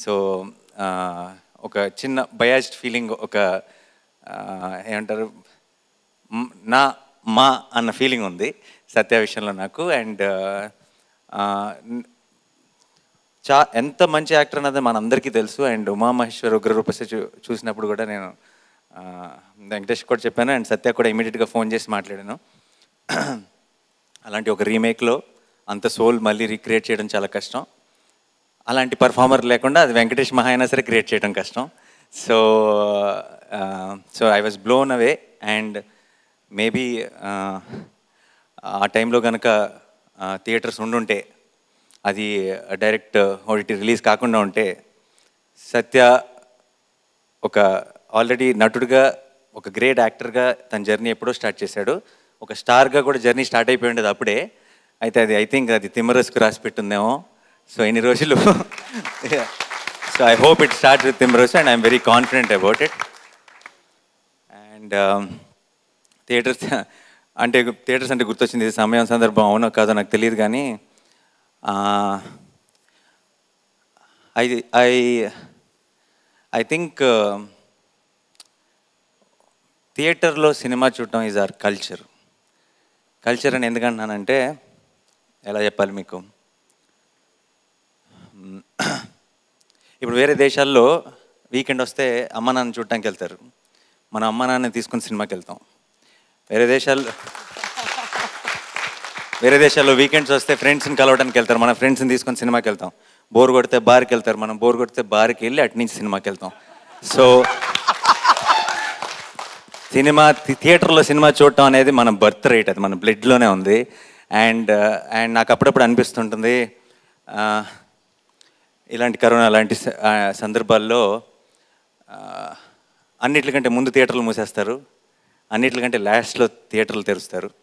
so ఒక చిన్న బయాజ్డ్ feeling ఒక ఏమంటారు నా మా అన్న ఫీలింగ్ ఉంది సత్య విషయంలో నాకు అండ్ చా ఎంత మంచి యాక్టర్ అన్నది మనందరికీ తెలుసు అండ్ ఉమామహేశ్వర్ ఉగ్రరూపసే చూ చూసినప్పుడు కూడా నేను వెంకటేష్ కూడా చెప్పాను అండ్ సత్య కూడా ఇమీడియట్గా ఫోన్ చేసి మాట్లాడాను అలాంటి ఒక రీమేక్లో అంత సోల్ మళ్ళీ రీక్రియేట్ చేయడం చాలా కష్టం అలాంటి పర్ఫార్మర్ లేకుండా అది వెంకటేష్ మహా అయినా సరే క్రియేట్ చేయడం కష్టం so so I was blown away and maybe ఆ టైంలో కనుక థియేటర్స్ ఉండుంటే అది డైరెక్ట్ ఓటీటీ రిలీజ్ కాకుండా ఉంటే సత్య ఒక ఆల్రెడీ నటుడుగా ఒక గ్రేట్ యాక్టర్గా తన జర్నీ ఎప్పుడో స్టార్ట్ చేశాడు ఒక స్టార్గా కూడా జర్నీ స్టార్ట్ అయిపోయి ఉండేది అప్పుడే అయితే అది ఐ థింక్ అది తిమ్మరస్కు రాసి పెట్టుందేమో సో ఇన్ని రోజులు so I hope it start with improves and I'm very confident about it and theatres అంటే థియేటర్స్ అంటే గుర్తొచ్చింది సమయం సందర్భం అవునో కాదో నాకు తెలియదు కానీ ఐ ఐ ఐ థింక్ థియేటర్లో సినిమా చూడటం ఈజ్ ఆర్ కల్చర్ కల్చర్ అని ఎందుకంటున్నానంటే ఎలా చెప్పాలి మీకు ఇప్పుడు వేరే దేశాల్లో వీకెండ్ వస్తే అమ్మ నాన్న చూడటానికి వెళ్తారు మన అమ్మ నాన్న తీసుకుని సినిమాకి వెళ్తాం వేరే దేశాల్లో వేరే దేశాల్లో వీకెండ్స్ వస్తే ఫ్రెండ్స్ని కలవడానికి వెళ్తారు మన ఫ్రెండ్స్ని తీసుకొని సినిమాకి వెళ్తాం బోర్ కొడితే బార్కి వెళ్తారు మనం బోర్ కొడితే బార్కి వెళ్ళి అటు నుంచి సినిమాకి వెళ్తాం సో సినిమా థియేటర్లో సినిమా చూడటం అనేది మన బర్త్ రేట్ అది మన బ్లడ్లోనే ఉంది అండ్ అండ్ నాకు అప్పుడప్పుడు అనిపిస్తుంటుంది ఇలాంటి కరోనా లాంటి సందర్భాల్లో అన్నిటికంటే ముందు థియేటర్లు మూసేస్తారు అన్నిటికంటే లాస్ట్లో థియేటర్లు తెరుస్తారు